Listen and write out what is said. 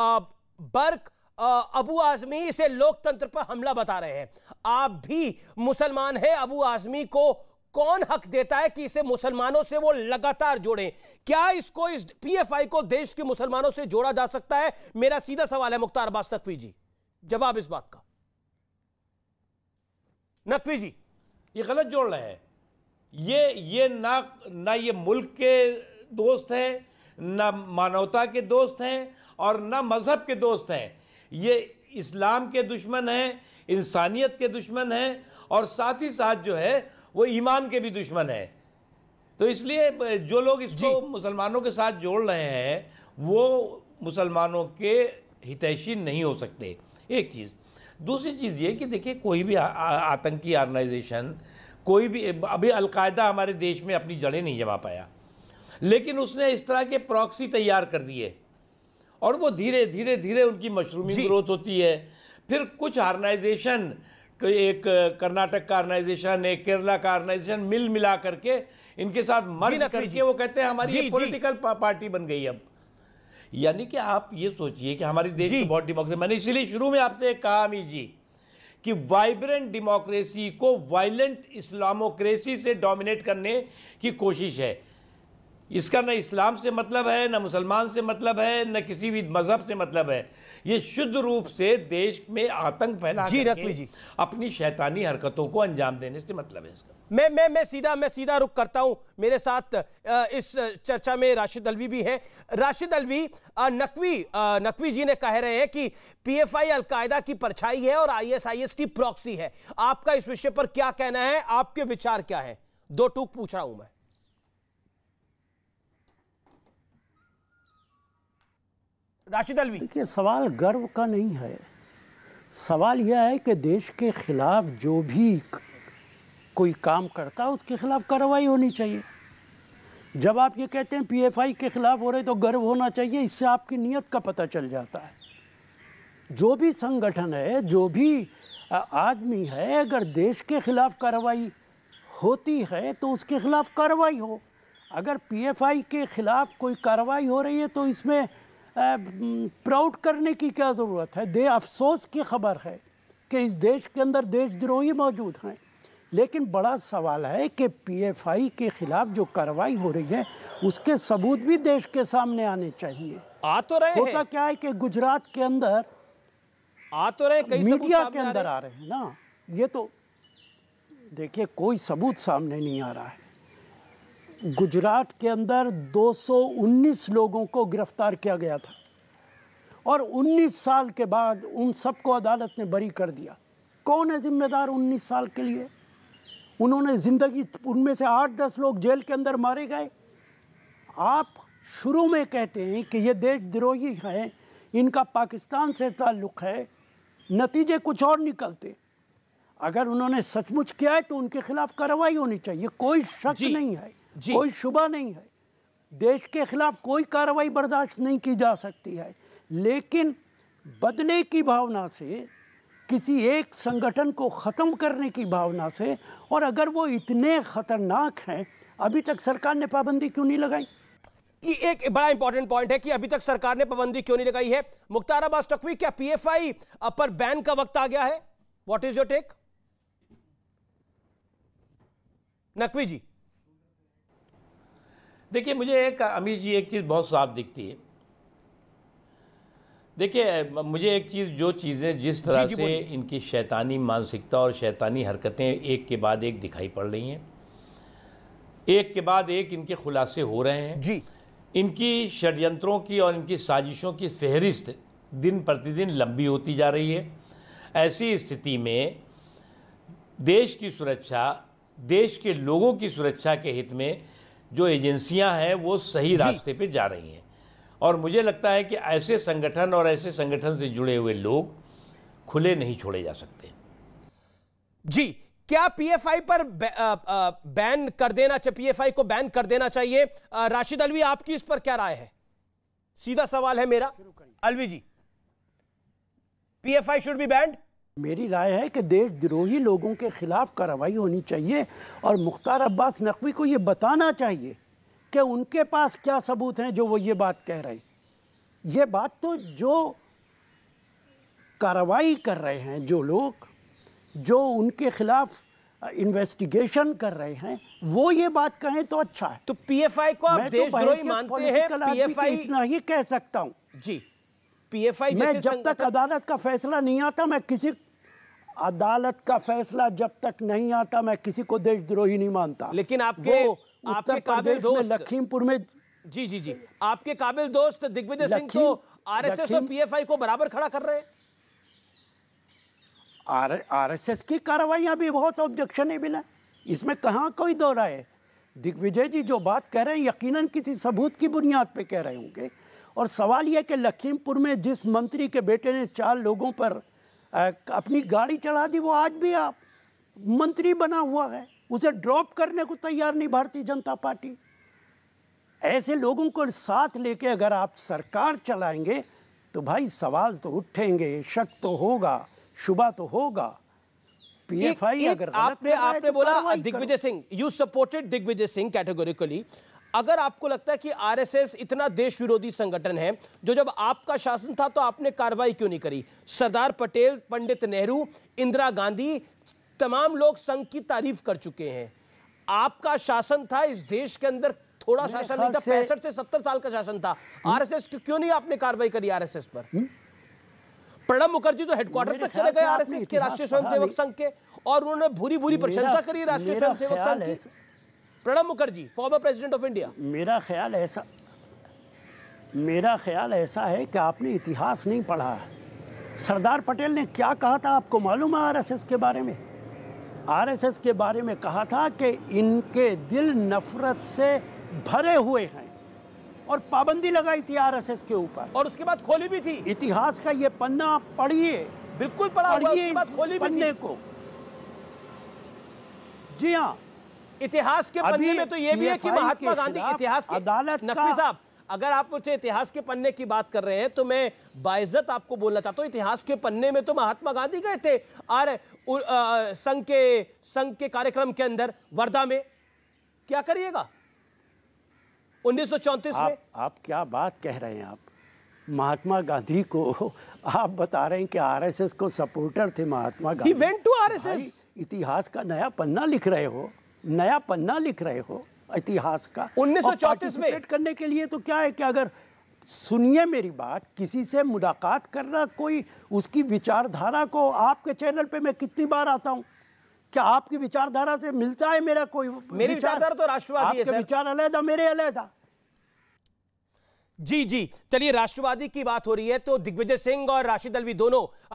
बर्क अबू आजमी इसे लोकतंत्र पर हमला बता रहे हैं आप भी मुसलमान हैं अबू आजमी को कौन हक देता है कि इसे मुसलमानों से वो लगातार जोड़ें क्या इसको इस पीएफआई को देश के मुसलमानों से जोड़ा जा सकता है मेरा सीधा सवाल है मुख्तार अब्बास नकवी जी जवाब इस बात का नकवी जी ये गलत जोड़ रहे हैं ये ये ना ना ये मुल्क के दोस्त हैं ना मानवता के दोस्त हैं और न मज़हब के दोस्त हैं ये इस्लाम के दुश्मन हैं इंसानियत के दुश्मन हैं और साथ ही साथ जो है वो ईमान के भी दुश्मन हैं तो इसलिए जो लोग इसको मुसलमानों के साथ जोड़ रहे हैं वो मुसलमानों के हितैषी नहीं हो सकते एक चीज़ दूसरी चीज़ ये कि देखिए कोई भी आतंकी ऑर्गेनाइजेशन कोई भी अभी अलकायदा हमारे देश में अपनी जड़ें नहीं जमा पाया लेकिन उसने इस तरह के प्रॉक्सी तैयार कर दिए और वो धीरे धीरे धीरे उनकी मशरूमी ग्रोथ होती है फिर कुछ ऑर्गेनाइजेशन एक कर्नाटक का ऑर्गेनाइजेशन एक केरला का ऑर्गेनाइजेशन मिल मिला करके इनके साथ मर्ज करके वो कहते हैं हमारी पोलिटिकल पार्टी बन गई अब यानी कि आप ये सोचिए कि हमारे देश की तो बहुत डेमोक्रेसी मैंने इसीलिए शुरू में आपसे कहा अमित जी कि वाइब्रेंट डेमोक्रेसी को वायलेंट इस्लामोक्रेसी से डोमिनेट करने की कोशिश है इसका न इस्लाम से मतलब है न मुसलमान से मतलब है न किसी भी मज़हब से मतलब है ये शुद्ध रूप से देश में आतंक फैला जी रत्वी जी अपनी शैतानी हरकतों को अंजाम देने से मतलब है इसका मैं मैं मैं सीधा मैं सीधा रुख करता हूं मेरे साथ इस चर्चा में राशिद अलवी भी हैं राशिद अलवी नकवी नकवी जी ने कह रहे हैं कि पीएफआई अलकायदा की परछाई है और आईएसआईएस की प्रॉक्सी है आपका इस विषय पर क्या कहना है आपके विचार क्या है दो टूक पूछ रहा हूं मैं राशिद अलवी देखिए सवाल गर्व का नहीं है सवाल यह है कि देश के खिलाफ जो भी कोई काम करता है उसके खिलाफ कार्रवाई होनी चाहिए जब आप ये कहते हैं पीएफआई के खिलाफ हो रहे तो गर्व होना चाहिए इससे आपकी नीयत का पता चल जाता है जो भी संगठन है जो भी आदमी है अगर देश के खिलाफ कार्रवाई होती है तो उसके खिलाफ कार्रवाई हो अगर पीएफआई के खिलाफ कोई कार्रवाई हो रही है तो इसमें प्राउड करने की क्या ज़रूरत है दे अफसोस की खबर है कि इस देश के अंदर देशद्रोही मौजूद हैं लेकिन बड़ा सवाल है कि पीएफआई के खिलाफ जो कार्रवाई हो रही है उसके सबूत भी देश के सामने आने चाहिए आ तो रहे होता क्या है कि गुजरात के अंदर आ तो रहे कई मीडिया के अंदर आ रहे हैं ना ये तो देखिए कोई सबूत सामने नहीं आ रहा है गुजरात के अंदर 219 लोगों को गिरफ्तार किया गया था और 19 साल के बाद उन सबको अदालत ने बरी कर दिया कौन है जिम्मेदार 19 साल के लिए उन्होंने ज़िंदगी उनमें से आठ दस लोग जेल के अंदर मारे गए आप शुरू में कहते हैं कि ये देश द्रोही हैं इनका पाकिस्तान से ताल्लुक़ है नतीजे कुछ और निकलते अगर उन्होंने सचमुच किया है तो उनके खिलाफ कार्रवाई होनी चाहिए कोई शक नहीं है कोई शुबा नहीं है देश के खिलाफ कोई कार्रवाई बर्दाश्त नहीं की जा सकती है लेकिन बदले की भावना से किसी एक संगठन को ख़त्म करने की भावना से और अगर वो इतने ख़तरनाक हैं अभी तक सरकार ने पाबंदी क्यों नहीं लगाई ये एक बड़ा इंपॉर्टेंट पॉइंट है कि अभी तक सरकार ने पाबंदी क्यों नहीं लगाई है मुख्तार अब्बास नकवी क्या पीएफआई पर बैन का वक्त आ गया है what is your take Naqvi ji देखिए मुझे एक अमीर जी एक चीज़ बहुत साफ दिखती है देखिए मुझे एक चीज़ जो चीज़ें जिस तरह जी, जी, से इनकी शैतानी मानसिकता और शैतानी हरकतें एक के बाद एक दिखाई पड़ रही हैं एक के बाद एक इनके खुलासे हो रहे हैं जी इनकी षडयंत्रों की और इनकी साजिशों की फहरिस्त दिन प्रतिदिन लंबी होती जा रही है ऐसी स्थिति में देश की सुरक्षा देश के लोगों की सुरक्षा के हित में जो एजेंसियां हैं वो सही रास्ते पे जा रही हैं और मुझे लगता है कि ऐसे संगठन और ऐसे संगठन से जुड़े हुए लोग खुले नहीं छोड़े जा सकते जी क्या पीएफआई पर बैन कर देना चाहिए पीएफआई को बैन कर देना चाहिए राशिद अलवी आपकी इस पर क्या राय है सीधा सवाल है मेरा Alvi ji PFI should be banned मेरी राय है कि देशद्रोही लोगों के ख़िलाफ़ कार्रवाई होनी चाहिए और मुख्तार अब्बास नकवी को ये बताना चाहिए कि उनके पास क्या सबूत हैं जो वो ये बात कह रहे हैं ये बात तो जो कार्रवाई कर रहे हैं जो लोग जो उनके ख़िलाफ़ इन्वेस्टिगेशन कर रहे हैं वो ये बात कहें तो अच्छा है तो पीएफआई को आप तो देशद्रोही तो मानते हैं पीएफआई इतना ही कह सकता हूँ जी पीएफआई मैं जब तक अदालत का फैसला नहीं आता मैं किसी अदालत का फैसला जब तक नहीं आता मैं किसी को देशद्रोही नहीं मानता लेकिन आपके उत्तर काबिल दोस्त लखीमपुर में जी जी जी आपके काबिल दोस्त दिग्विजय सिंह तो आरएसएस और पीएफआई को बराबर खड़ा कर रहे हैं आरएसएस की कार्रवाइयां भी बहुत ऑब्जेक्शनेबल है इसमें कहा कोई दो राय दिग्विजय जी जो बात कह रहे हैं यकीनन किसी सबूत की बुनियाद पे कह रहे होंगे और सवाल यह कि लखीमपुर में जिस मंत्री के बेटे ने चार लोगों पर अपनी गाड़ी चढ़ा दी वो आज भी आप मंत्री बना हुआ है उसे ड्रॉप करने को तैयार नहीं भारतीय जनता पार्टी ऐसे लोगों को साथ लेके अगर आप सरकार चलाएंगे तो भाई सवाल तो उठेंगे शक तो होगा शुभा तो होगा पीएफआई अगर आपने आपने तो बोला Digvijay Singh you supported Digvijay Singh categorically अगर आपको लगता है कि आरएसएस इतना देश विरोधी संगठन है जो जब आपका शासन था तो आपने कार्रवाई क्यों नहीं करी सरदार पटेल पंडित नेहरू इंदिरा गांधी तमाम लोग संघ की तारीफ कर चुके हैं आपका शासन था इस देश के अंदर थोड़ा शासन नहीं था पैंसठ से सत्तर साल का शासन था हम्म। आरएसएस क्यों नहीं आपने कार्रवाई करी आरएसएस पर हम्म। प्रणब मुखर्जी तो हेडक्वार्टर तक चले गए आरएसएस के राष्ट्रीय स्वयंसेवक संघ के और उन्होंने भूरी भूरी प्रशंसा करी राष्ट्रीय स्वयंसेवक संघ की Pranab Mukherjee former president of India मेरा ख्याल ऐसा मेरा ख्याल ऐसा है कि आपने इतिहास नहीं पढ़ा सरदार पटेल ने क्या कहा था आपको मालूम है आरएसएस के बारे में आरएसएस के बारे में कहा था कि इनके दिल नफरत से भरे हुए हैं और पाबंदी लगाई थी आरएसएस के ऊपर और उसके बाद खोली भी थी इतिहास का ये पन्ना आप पढ़िए बिल्कुल पढ़ा पढ़िए खोली पन्ने को जी हाँ इतिहास के पन्ने में तो ये भी है कि महात्मा गांधी इतिहास अदालत नकवी साहब अगर आप मुझे इतिहास के पन्ने की बात कर रहे हैं तो मैं बाइजत आपको बोलना चाहता हूँ इतिहास के पन्ने में तो महात्मा गांधी गए थे और संघ के संघ के कार्यक्रम के अंदर वर्धा में क्या करिएगा उन्नीस में आप क्या बात कह रहे हैं आप महात्मा गांधी को आप बता रहे हैं कि आरएसएस को सपोर्टर थे महात्मा गांधी इतिहास का नया पन्ना लिख रहे हो नया पन्ना लिख रहे हो इतिहास का उन्नीस में करने के लिए तो क्या है कि अगर सुनिए मेरी बात किसी से मुलाकात करना कोई उसकी विचारधारा को आपके चैनल पे मैं कितनी बार आता हूँ क्या आपकी विचारधारा से मिलता है मेरा कोई मेरी विचारधारा तो राष्ट्रवादी है विचार अलहदा मेरे अलहदा जी जी चलिए राष्ट्रवादी की बात हो रही है तो दिग्विजय सिंह और राशिद अलवी दोनों